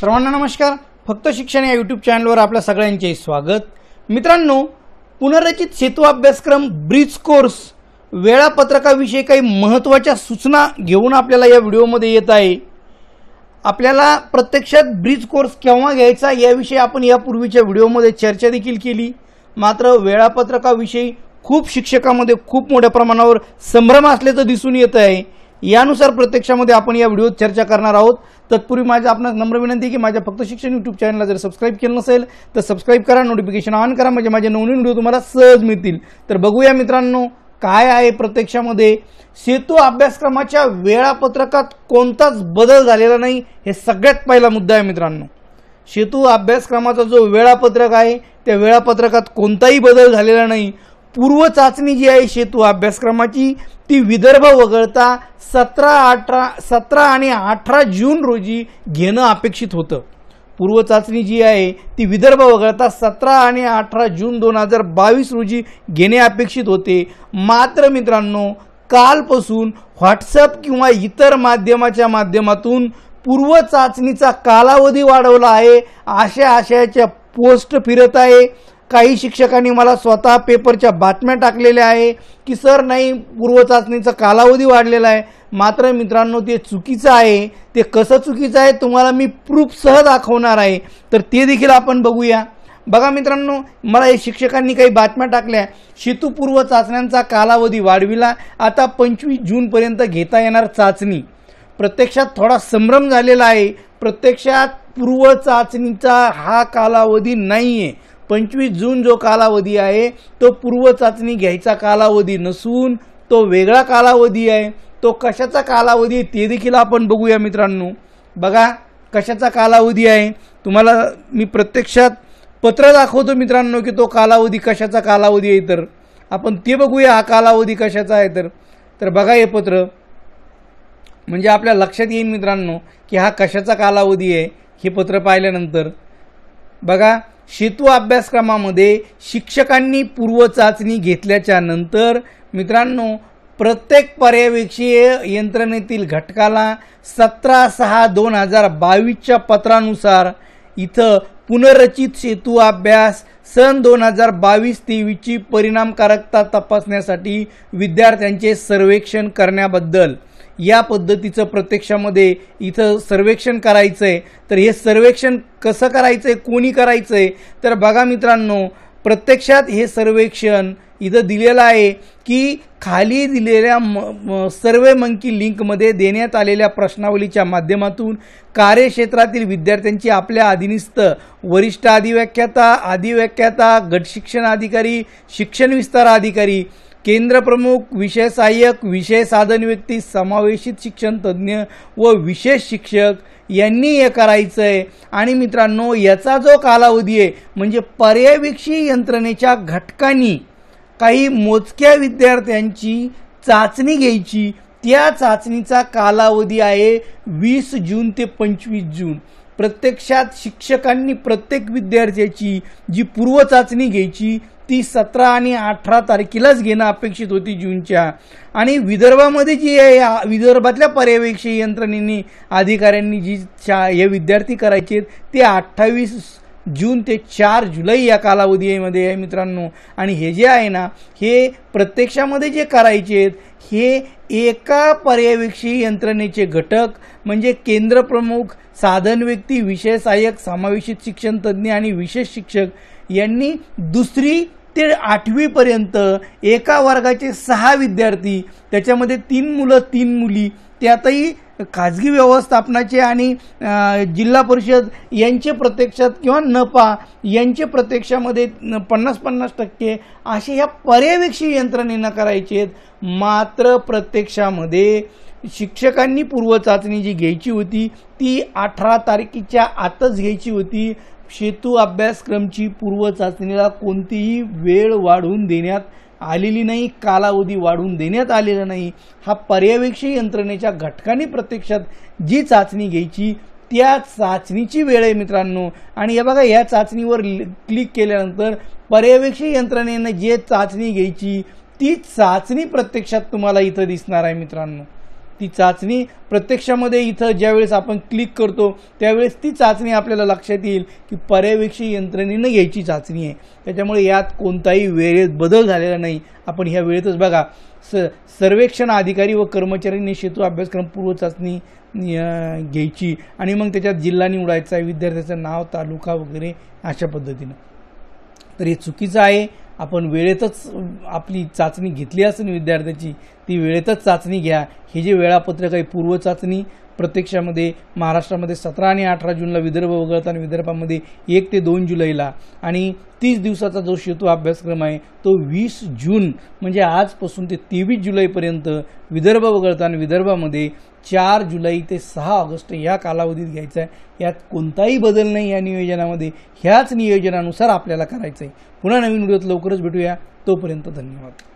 सर्वांना नमस्कार फक्त शिक्षण या यूट्यूब चॅनलवर आपल्या सगळ्यांचे स्वागत मित्रांनो पुनर्रचित सेतू अभ्यासक्रम ब्रिज कोर्स वेळापत्रकाविषयी काही महत्त्वाच्या सूचना घेऊन आपल्याला या व्हिडिओमध्ये येत आहे आपल्याला प्रत्यक्षात ब्रिज कोर्स केव्हा घ्यायचा याविषयी आपण यापूर्वीच्या व्हिडिओमध्ये चर्चा देखील केली मात्र वेळापत्रकाविषयी खूप शिक्षकामध्ये खूप मोठ्या प्रमाणावर संभ्रम असल्याचं दिसून येत आहे यानुसार प्रत्यक्षामध्ये आपण या व्हिडिओत चर्चा करणार आहोत तत्पूर्वी माझ्या आपणास नम्र विनंती की माझ्या फक्त शिक्षण युट्यूब चॅनलला जर सबस्क्राईब केलं नसेल तर सबस्क्राईब करा नोटिफिकेशन ऑन करा म्हणजे माझे नवनवीन व्हिडिओ तुम्हाला सहज मिळतील तर बघूया मित्रांनो काय आहे प्रत्यक्षामध्ये सेतू अभ्यासक्रमाच्या वेळापत्रकात कोणताच बदल झालेला नाही हे सगळ्यात पहिला मुद्दा आहे मित्रांनो सेतू अभ्यासक्रमाचा जो वेळापत्रक आहे त्या वेळापत्रकात कोणताही बदल झालेला नाही पूर्व चाचणी जी आहे शेतू अभ्यासक्रमाची ती विदर्भ वगळता सतरा अठरा सतरा आणि अठरा जून रोजी घेणं अपेक्षित होतं पूर्व चाचणी जी आहे ती विदर्भ वगळता सतरा आणि अठरा जून दोन हजार बावीस रोजी घेणे अपेक्षित होते मात्र मित्रांनो कालपासून व्हॉट्सअप किंवा इतर माध्यमाच्या माध्यमातून पूर्व चाचणीचा कालावधी वाढवला आहे अशा आशयाच्या पोस्ट फिरत आहे काही शिक्षकांनी मला स्वतः पेपरच्या बातम्या टाकलेल्या आहे की सर नाही पूर्व चाचणीचा कालावधी वाढलेला आहे मात्र मित्रांनो ते चुकीचं आहे ते कसं चुकीचं आहे तुम्हाला मी प्रूफसह दाखवणार आहे तर ते देखील आपण बघूया बघा मित्रांनो मला हे शिक्षकांनी काही बातम्या टाकल्या शेतूपूर्व चाचण्यांचा कालावधी वाढविला आता पंचवीस जूनपर्यंत घेता येणार चाचणी प्रत्यक्षात थोडा संभ्रम झालेला आहे प्रत्यक्षात पूर्व चाचणीचा हा कालावधी नाही आहे पंचवीस जून जो कालावधी आहे तो पूर्व चाचणी घ्यायचा कालावधी नसून तो वेगळा कालावधी आहे तो कशाचा कालावधी आहे ते देखील आपण बघूया मित्रांनो बघा कशाचा कालावधी आहे तुम्हाला मी प्रत्यक्षात पत्र दाखवतो मित्रांनो की तो कालावधी कशाचा कालावधी आहे तर आपण ते बघूया हा कालावधी कशाचा आहे तर तर बघा हे पत्र म्हणजे आपल्या लक्षात येईल मित्रांनो की हा कशाचा कालावधी आहे हे पत्र पाहिल्यानंतर बघा सेतू अभ्यासक्रमामध्ये शिक्षकांनी पूर्व चाचणी घेतल्याच्या नंतर मित्रांनो प्रत्येक पर्यवेक्षीय यंत्रणेतील घटकाला सतरा सहा दोन हजार बावीसच्या पत्रानुसार इथं पुनर्रचित सेतू अभ्यास सन दोन हजार बावीस तेवीसची परिणामकारकता तपासण्यासाठी विद्यार्थ्यांचे सर्वेक्षण करण्याबद्दल या पद्धतीचं प्रत्यक्षामध्ये इथं सर्वेक्षण करायचं आहे तर हे सर्वेक्षण कसं करायचं आहे कोणी करायचं आहे तर बघा मित्रांनो प्रत्यक्षात हे सर्वेक्षण इथं दिलेलं आहे की खाली दिलेल्या म सर्वे मंकी लिंकमध्ये देण्यात आलेल्या प्रश्नावलीच्या माध्यमातून कार्यक्षेत्रातील विद्यार्थ्यांची आपल्या अधिनिस्त वरिष्ठ अधिव्याख्याता अधिव्याख्याता गटशिक्षण अधिकारी शिक्षण विस्तार अधिकारी केंद्रप्रमुख विषय सहाय्यक विषय साधन व्यक्ती समावेशित शिक्षण तज्ञ व विशेष शिक्षक यांनी हे करायचं आहे आणि मित्रांनो याचा जो कालावधी आहे म्हणजे पर्यावेक्षी यंत्रणेच्या घटकांनी काही मोजक्या विद्यार्थ्यांची चाचणी घ्यायची त्या चाचणीचा कालावधी आहे वीस जून ते पंचवीस जून प्रत्यक्षात शिक्षकांनी प्रत्येक विद्यार्थ्याची जी पूर्व चाचणी घ्यायची ती सतरा आणि अठरा तारखेलाच घेणं अपेक्षित होती जूनच्या आणि विदर्भामध्ये जी आहे विदर्भातल्या पर्यवेक्षी यंत्रणेने अधिकाऱ्यांनी जी शा हे विद्यार्थी करायचे ते अठ्ठावीस जून ते चार जुलै या कालावधीमध्ये आहे मित्रांनो आणि हे जे आहे ना हे प्रत्यक्षामध्ये जे करायचे आहेत हे एका पर्यवेक्षी यंत्रणेचे घटक म्हणजे केंद्रप्रमुख साधन व्यक्ती विषय सहाय्यक समावेशित शिक्षण तज्ज्ञ आणि विशेष शिक्षक यांनी दुसरी ते आठवीपर्यंत एका वर्गाचे सहा विद्यार्थी त्याच्यामध्ये तीन मुलं तीन मुली त्यातही खाजगी व्यवस्थापनाचे आणि जिल्हा परिषद यांचे प्रत्यक्षात किंवा नपा यांचे प्रत्यक्षामध्ये पन्नास पन्नास टक्के असे ह्या पर्यवेक्षी यंत्रणेनं करायचे आहेत मात्र प्रत्यक्षामध्ये शिक्षकांनी पूर्व चाचणी जी घ्यायची होती ती अठरा तारखेच्या आतच घ्यायची होती सेतू अभ्यासक्रमची पूर्व चाचणीला कोणतीही वेळ वाढवून देण्यात आलेली नाही कालावधी वाढून देण्यात आलेला नाही हा पर्यवेक्षी यंत्रणेच्या घटकांनी प्रत्यक्षात जी चाचणी घ्यायची त्या चाचणीची वेळ आहे मित्रांनो आणि हे बघा या चाचणीवर क्लिक केल्यानंतर पर्यवेक्षी यंत्रणेनं जे चाचणी घ्यायची ती चाचणी प्रत्यक्षात तुम्हाला इथं दिसणार आहे मित्रांनो ती चाचणी प्रत्यक्षामध्ये इथं ज्यावेळेस आपण क्लिक करतो त्यावेळेस ती चाचणी आपल्याला लक्षात येईल की पर्यवेक्षी यंत्रणेनं घ्यायची चाचणी आहे त्याच्यामुळे यात कोणताही वेळेत बदल झालेला नाही आपण ह्या वेळेतच बघा स सर्वेक्षण अधिकारी व कर्मचाऱ्यांनी शेतू अभ्यासक्रम पूर्व चाचणी घ्यायची आणि मग त्याच्यात जिल्हा निवडायचा आहे विद्यार्थ्याचं नाव तालुका वगैरे अशा पद्धतीनं तर हे चुकीचं आहे आपण वेळेतच आपली चाचणी घेतली असेल विद्यार्थ्याची ती वेळेतच चाचणी घ्या ही जी वेळापत्रक आहे पूर्व चाचणी प्रत्यक्षामध्ये महाराष्ट्रामध्ये सतरा आणि अठरा जूनला विदर्भ वगळता आणि विदर्भामध्ये एक ते दोन जुलैला आणि तीस दिवसाचा जो शेतू अभ्यासक्रम आहे तो वीस जून म्हणजे आजपासून ते तेवीस जुलैपर्यंत विदर्भ वगळता आणि विदर्भामध्ये चार जुलै ते सहा ऑगस्ट या कालावधीत घ्यायचा आहे यात कोणताही बदल नाही या नियोजनामध्ये ह्याच नियोजनानुसार आपल्याला करायचं आहे पुन्हा नवीन व्हिडिओत लवकरच भेटूया तोपर्यंत धन्यवाद